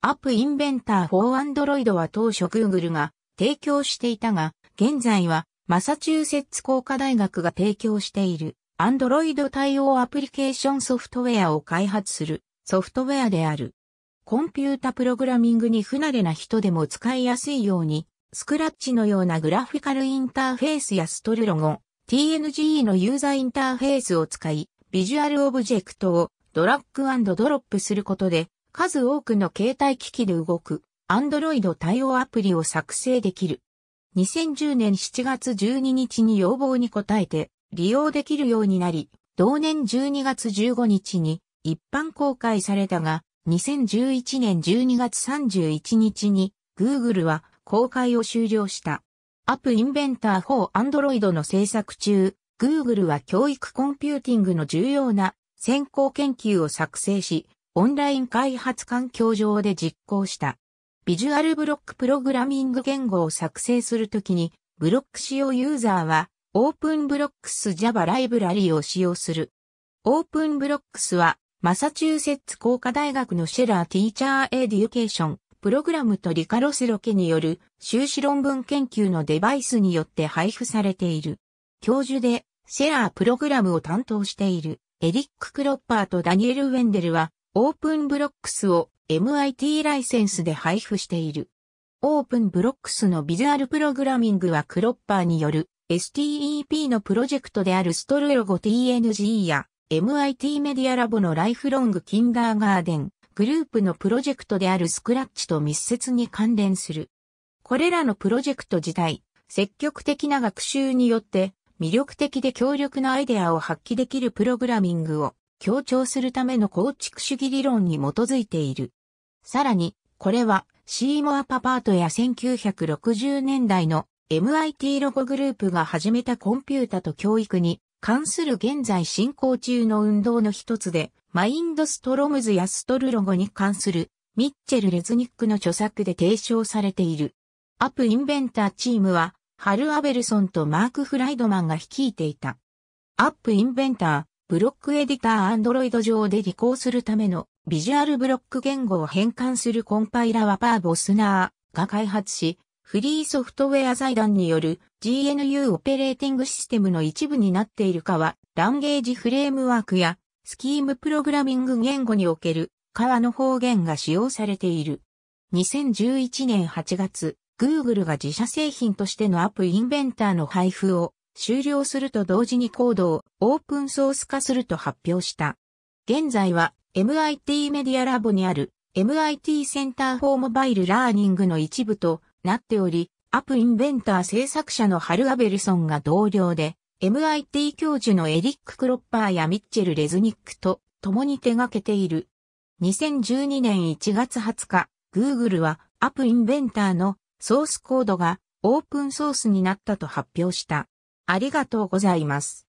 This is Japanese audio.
アップインベンター4アンドロイドは当初 Google が提供していたが、現在はマサチューセッツ工科大学が提供しているアンドロイド対応アプリケーションソフトウェアを開発するソフトウェアである。コンピュータプログラミングに不慣れな人でも使いやすいように、スクラッチのようなグラフィカルインターフェースやストルロゴン、t n g のユーザーインターフェースを使い、ビジュアルオブジェクトをドラッグドロップすることで数多くの携帯機器で動く Android 対応アプリを作成できる。2010年7月12日に要望に応えて利用できるようになり、同年12月15日に一般公開されたが、2011年12月31日に Google は公開を終了した。アップインベンター for Android の制作中、Google は教育コンピューティングの重要な先行研究を作成し、オンライン開発環境上で実行した。ビジュアルブロックプログラミング言語を作成するときに、ブロック使用ユーザーは、オープンブロックス Java ライブラリを使用する。オープンブロックスは、マサチューセッツ工科大学のシェラーティーチャーエデュケーション、プログラムとリカロスロケによる修士論文研究のデバイスによって配布されている。教授でシェラープログラムを担当しているエリック・クロッパーとダニエル・ウェンデルはオープンブロックスを MIT ライセンスで配布している。オープンブロックスのビジュアルプログラミングはクロッパーによる STEP のプロジェクトであるストルロゴ TNG や MIT メディアラボのライフロングキンダーガーデングループのプロジェクトであるスクラッチと密接に関連する。これらのプロジェクト自体、積極的な学習によって魅力的で強力なアイデアを発揮できるプログラミングを強調するための構築主義理論に基づいている。さらに、これはシーモア・パパートや1960年代の MIT ロゴグループが始めたコンピュータと教育に関する現在進行中の運動の一つで、マインドストロムズやストルロゴに関するミッチェル・レズニックの著作で提唱されている。アップインベンターチームは、ハル・アベルソンとマーク・フライドマンが率いていた。アップインベンター。ブロックエディターアンドロイド上で履行するためのビジュアルブロック言語を変換するコンパイラはパーボスナーが開発し、フリーソフトウェア財団による GNU オペレーティングシステムの一部になっているかは、ランゲージフレームワークやスキームプログラミング言語における川の方言が使用されている。2011年8月、Google が自社製品としてのアップインベンターの配布を終了すると同時にコードをオープンソース化すると発表した。現在は MIT メディアラボにある MIT センターフォーモバイルラーニングの一部となっており、アプインベンター制作者のハル・アベルソンが同僚で、MIT 教授のエリック・クロッパーやミッチェル・レズニックと共に手掛けている。2012年1月20日、Google はアプインベンターのソースコードがオープンソースになったと発表した。ありがとうございます。